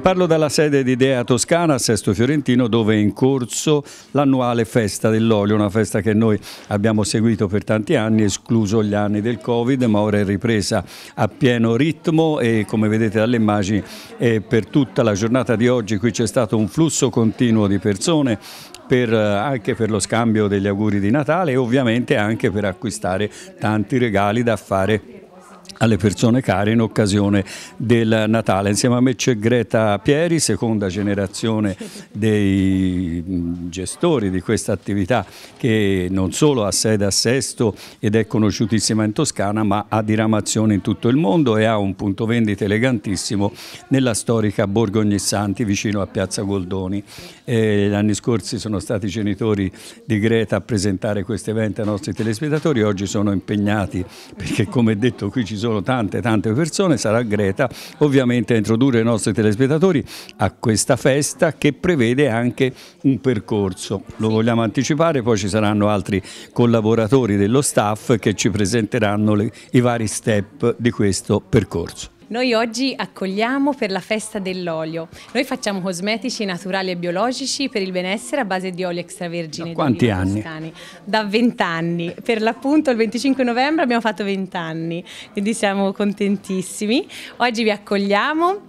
Vi parlo dalla sede di Idea Toscana a Sesto Fiorentino dove è in corso l'annuale festa dell'olio, una festa che noi abbiamo seguito per tanti anni, escluso gli anni del Covid, ma ora è ripresa a pieno ritmo e come vedete dalle immagini per tutta la giornata di oggi qui c'è stato un flusso continuo di persone per, eh, anche per lo scambio degli auguri di Natale e ovviamente anche per acquistare tanti regali da fare alle persone care in occasione del Natale. Insieme a me c'è Greta Pieri, seconda generazione dei gestori di questa attività che non solo ha sede a Sesto ed è conosciutissima in Toscana ma ha diramazione in tutto il mondo e ha un punto vendita elegantissimo nella storica Borgo Ognissanti vicino a Piazza Goldoni. gli anni scorsi sono stati i genitori di Greta a presentare questo evento ai nostri telespettatori, oggi sono impegnati perché come detto qui ci sono tante tante persone, sarà Greta ovviamente a introdurre i nostri telespettatori a questa festa che prevede anche un percorso. Lo vogliamo anticipare, poi ci saranno altri collaboratori dello staff che ci presenteranno le, i vari step di questo percorso. Noi oggi accogliamo per la festa dell'olio. Noi facciamo cosmetici naturali e biologici per il benessere a base di olio extravergine. Da quanti anni? Toscani. Da 20 anni. Per l'appunto il 25 novembre abbiamo fatto 20 anni, quindi siamo contentissimi. Oggi vi accogliamo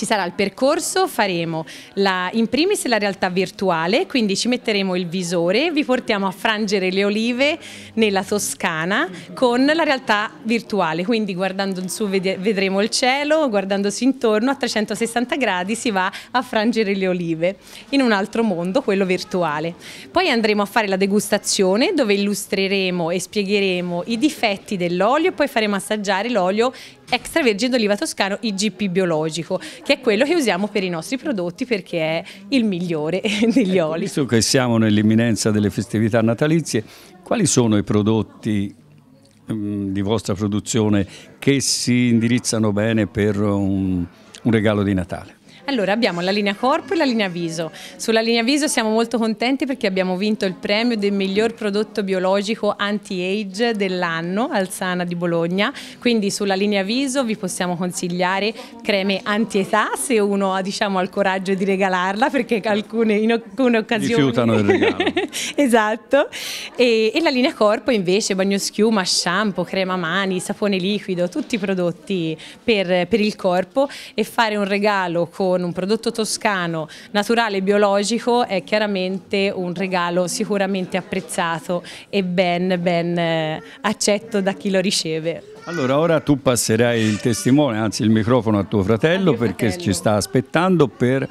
ci sarà il percorso, faremo la, in primis la realtà virtuale, quindi ci metteremo il visore, vi portiamo a frangere le olive nella Toscana con la realtà virtuale, quindi guardando in su vedremo il cielo, guardandosi intorno a 360 gradi si va a frangere le olive in un altro mondo, quello virtuale. Poi andremo a fare la degustazione dove illustreremo e spiegheremo i difetti dell'olio poi faremo assaggiare l'olio extravergine d'oliva toscano IGP biologico, che è quello che usiamo per i nostri prodotti perché è il migliore degli ecco, oli. Visto che siamo nell'imminenza delle festività natalizie, quali sono i prodotti mh, mm, di vostra produzione che si indirizzano bene per un, un regalo di Natale? Allora abbiamo la linea corpo e la linea viso. Sulla linea viso siamo molto contenti perché abbiamo vinto il premio del miglior prodotto biologico anti-age dell'anno al Sana di Bologna, quindi sulla linea viso vi possiamo consigliare creme anti-età se uno ha, diciamo, il coraggio di regalarla perché alcune, in alcune occasioni... Rifiutano il regalo. esatto. E, e la linea corpo invece bagnoschiuma, shampoo, crema mani, sapone liquido, tutti i prodotti per, per il corpo e fare un regalo con con un prodotto toscano naturale e biologico è chiaramente un regalo sicuramente apprezzato e ben, ben eh, accetto da chi lo riceve. Allora, ora tu passerai il testimone, anzi il microfono a tuo fratello, a fratello. perché ci sta aspettando per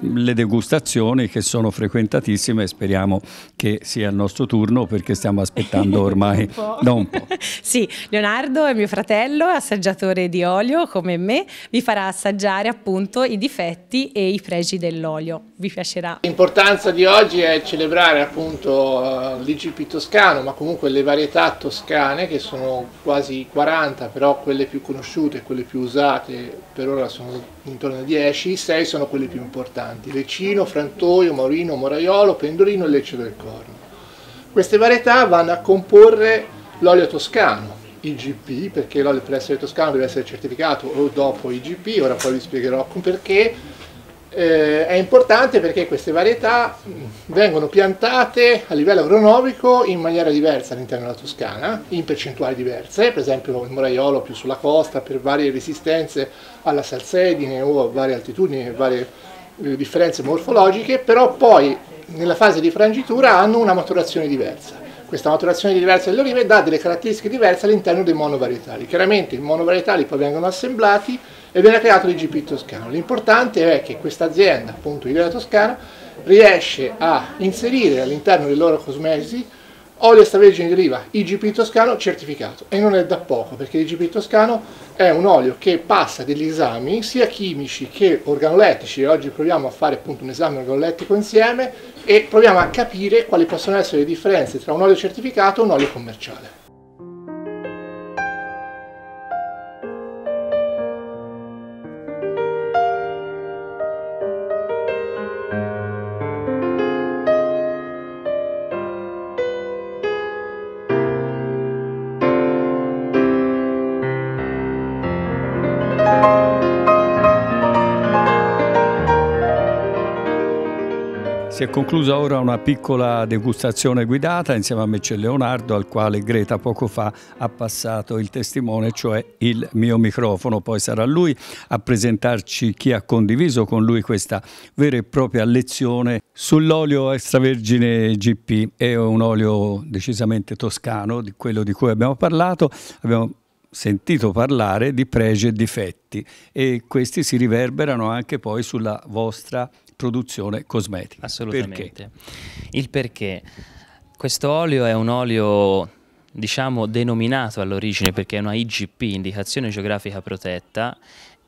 le degustazioni che sono frequentatissime e speriamo che sia il nostro turno perché stiamo aspettando ormai un da un po'. sì, Leonardo è mio fratello, assaggiatore di olio come me, vi farà assaggiare appunto i difetti e i pregi dell'olio, vi piacerà. L'importanza di oggi è celebrare appunto eh, l'IGP toscano, ma comunque le varietà toscane che sono quasi 40, però quelle più conosciute, quelle più usate per ora sono intorno a 10, 6 sono quelle più importanti importanti, Lecino, Frantoio, Maurino, Moraiolo, Pendolino e Lecce del Corno. Queste varietà vanno a comporre l'olio toscano, IGP, perché l'olio per essere toscano deve essere certificato o dopo IGP, ora poi vi spiegherò perché. Eh, è importante perché queste varietà vengono piantate a livello agronomico in maniera diversa all'interno della Toscana, in percentuali diverse, per esempio il moraiolo più sulla costa per varie resistenze alla salsedine o a varie altitudini e varie eh, differenze morfologiche, però poi nella fase di frangitura hanno una maturazione diversa. Questa maturazione diversa delle olive dà delle caratteristiche diverse all'interno dei monovarietali. Chiaramente i monovarietali poi vengono assemblati e viene creato l'IGP toscano. L'importante è che questa azienda, appunto Ivrea Toscana, riesce a inserire all'interno dei loro cosmesi Olio extravergine di oliva IGP toscano certificato e non è da poco perché l'IGP toscano è un olio che passa degli esami sia chimici che organolettici e oggi proviamo a fare appunto un esame organolettico insieme e proviamo a capire quali possono essere le differenze tra un olio certificato e un olio commerciale. Si è conclusa ora una piccola degustazione guidata insieme a Mecce Leonardo, al quale Greta poco fa ha passato il testimone, cioè il mio microfono. Poi sarà lui a presentarci chi ha condiviso con lui questa vera e propria lezione sull'olio extravergine GP. È un olio decisamente toscano, di quello di cui abbiamo parlato. Abbiamo sentito parlare di pregi e difetti e questi si riverberano anche poi sulla vostra produzione cosmetica. Assolutamente. Perché? Il perché? Questo olio è un olio diciamo denominato all'origine perché è una IGP, indicazione geografica protetta,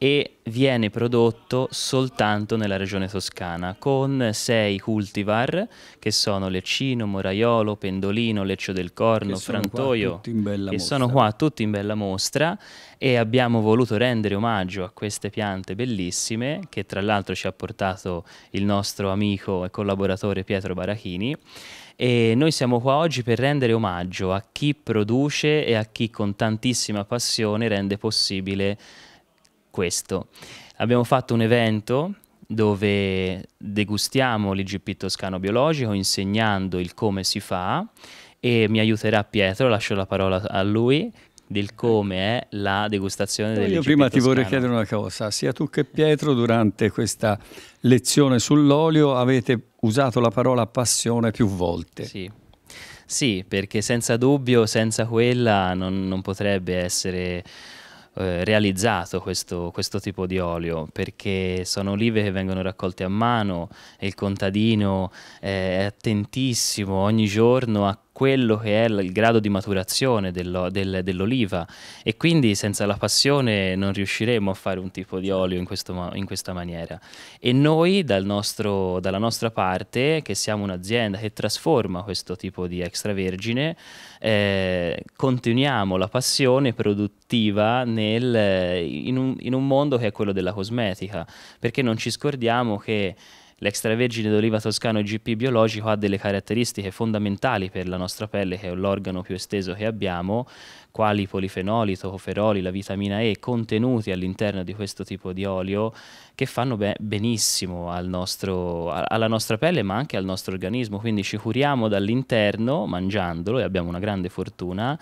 e viene prodotto soltanto nella regione toscana con sei cultivar che sono leccino, moraiolo, pendolino, leccio del corno, che frantoio che sono qua tutti in bella mostra e abbiamo voluto rendere omaggio a queste piante bellissime che tra l'altro ci ha portato il nostro amico e collaboratore Pietro Barachini e noi siamo qua oggi per rendere omaggio a chi produce e a chi con tantissima passione rende possibile questo. Abbiamo fatto un evento dove degustiamo l'IGP toscano biologico insegnando il come si fa e mi aiuterà Pietro, lascio la parola a lui del come è la degustazione dell'IGP Io prima toscano. ti vorrei chiedere una cosa, sia tu che Pietro durante questa lezione sull'olio avete usato la parola passione più volte. Sì. Sì, perché senza dubbio, senza quella non, non potrebbe essere eh, realizzato questo, questo, tipo di olio perché sono olive che vengono raccolte a mano e il contadino eh, è attentissimo ogni giorno a quello che è il grado di maturazione dell'oliva e quindi senza la passione non riusciremo a fare un tipo di olio in, questo, in questa maniera. E noi dal nostro, dalla nostra parte, che siamo un'azienda che trasforma questo tipo di extravergine, eh, continuiamo la passione produttiva nel, in, un, in un mondo che è quello della cosmetica, perché non ci scordiamo che L'extravergine d'oliva toscano IGP biologico ha delle caratteristiche fondamentali per la nostra pelle, che è l'organo più esteso che abbiamo, quali i polifenoli, i tocoferoli, la vitamina E contenuti all'interno di questo tipo di olio che fanno be benissimo al nostro, alla nostra pelle ma anche al nostro organismo, quindi ci curiamo dall'interno mangiandolo e abbiamo una grande fortuna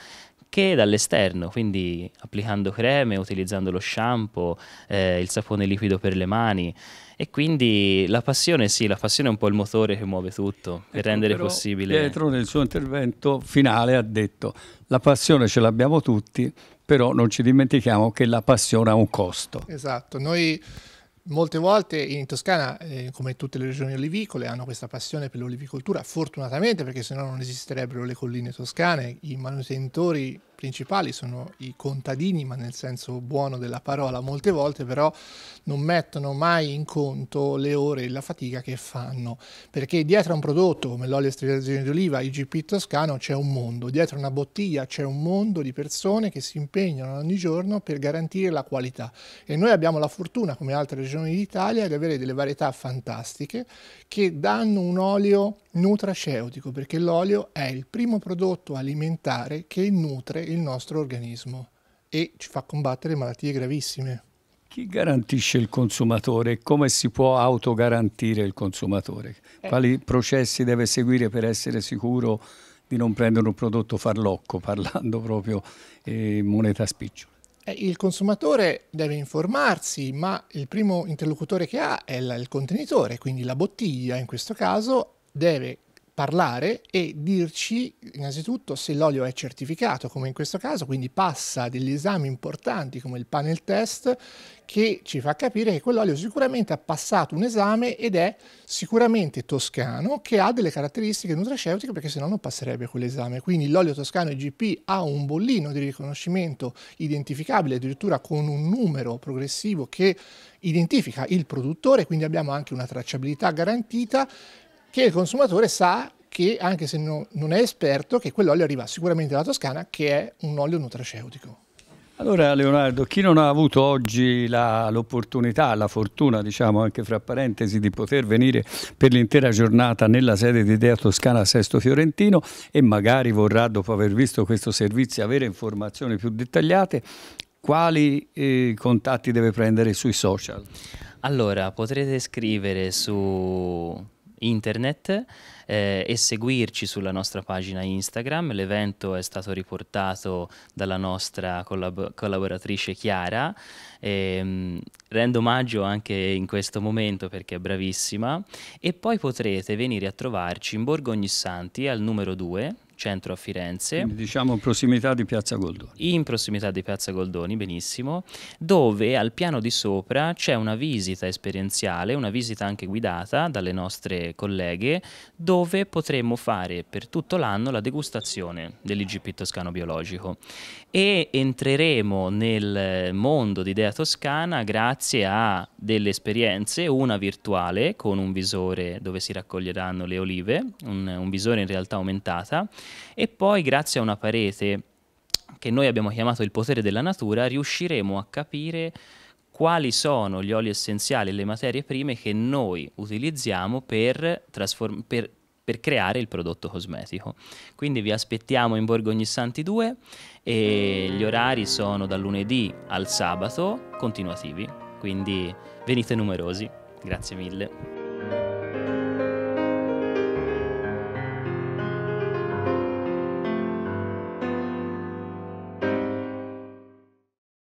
che dall'esterno, quindi applicando creme, utilizzando lo shampoo, eh, il sapone liquido per le mani. E quindi la passione, sì, la passione è un po' il motore che muove tutto per ecco, rendere possibile. Pietro nel suo intervento finale ha detto la passione ce l'abbiamo tutti, però non ci dimentichiamo che la passione ha un costo. Esatto, noi molte volte in Toscana, eh, come tutte le regioni olivicole, hanno questa passione per l'olivicoltura, fortunatamente perché sennò non esisterebbero le colline toscane, i manutentori principali sono i contadini, ma nel senso buono della parola, molte volte però non mettono mai in conto le ore e la fatica che fanno, perché dietro a un prodotto come l'olio estrazione oliva, IGP toscano, c'è un mondo, dietro una bottiglia c'è un mondo di persone che si impegnano ogni giorno per garantire la qualità e noi abbiamo la fortuna, come altre regioni d'Italia, di avere delle varietà fantastiche che danno un olio nutraceutico, perché l'olio è il primo prodotto alimentare che nutre il nostro organismo e ci fa combattere malattie gravissime. Chi garantisce il consumatore? Come si può autogarantire il consumatore? Eh. Quali processi deve seguire per essere sicuro di non prendere un prodotto farlocco, parlando proprio eh, moneta spicciola? Eh, il consumatore deve informarsi, ma il primo interlocutore che ha è il contenitore, quindi la bottiglia in questo caso deve parlare e dirci innanzitutto se l'olio è certificato, come in questo caso, quindi passa degli esami importanti come il panel test che ci fa capire che quell'olio sicuramente ha passato un esame ed è sicuramente toscano, che ha delle caratteristiche nutraceutiche perché se no non passerebbe quell'esame. Quindi l'olio toscano IGP ha un bollino di riconoscimento identificabile, addirittura con un numero progressivo che identifica il produttore, quindi abbiamo anche una tracciabilità garantita che il consumatore sa che, anche se no, non è esperto, che quell'olio arriva sicuramente dalla Toscana, che è un olio nutraceutico. Allora Leonardo, chi non ha avuto oggi l'opportunità, la, la, fortuna, diciamo anche fra parentesi, di poter venire per l'intera giornata nella sede di Idea Toscana a Sesto Fiorentino e magari vorrà, dopo aver visto questo servizio, avere informazioni più dettagliate, quali eh, contatti deve prendere sui social? Allora, potrete scrivere su internet eh, e seguirci sulla nostra pagina Instagram. L'evento è stato riportato dalla nostra collab collaboratrice Chiara. E, ehm, mh, rendo omaggio anche in questo momento perché è bravissima. E poi potrete venire a trovarci in Borgo Ognissanti al numero 2 centro a Firenze. diciamo in prossimità di Piazza Goldoni. In prossimità di Piazza Goldoni, benissimo, dove al piano di sopra c'è una visita esperienziale, una visita anche guidata dalle nostre colleghe, dove potremo fare per tutto l'anno la degustazione dell'IGP toscano biologico e entreremo nel mondo di Idea Toscana grazie a delle esperienze, una virtuale con un visore dove si raccoglieranno le olive, un, un visore in realtà aumentata, e poi grazie a una parete che noi abbiamo chiamato il potere della natura, riusciremo a capire quali sono gli oli essenziali e le materie prime che noi utilizziamo per, per, per creare il prodotto cosmetico. Quindi vi aspettiamo in Borgo Ogni Santi 2 e gli orari sono dal lunedì al sabato continuativi, quindi venite numerosi. Grazie mille.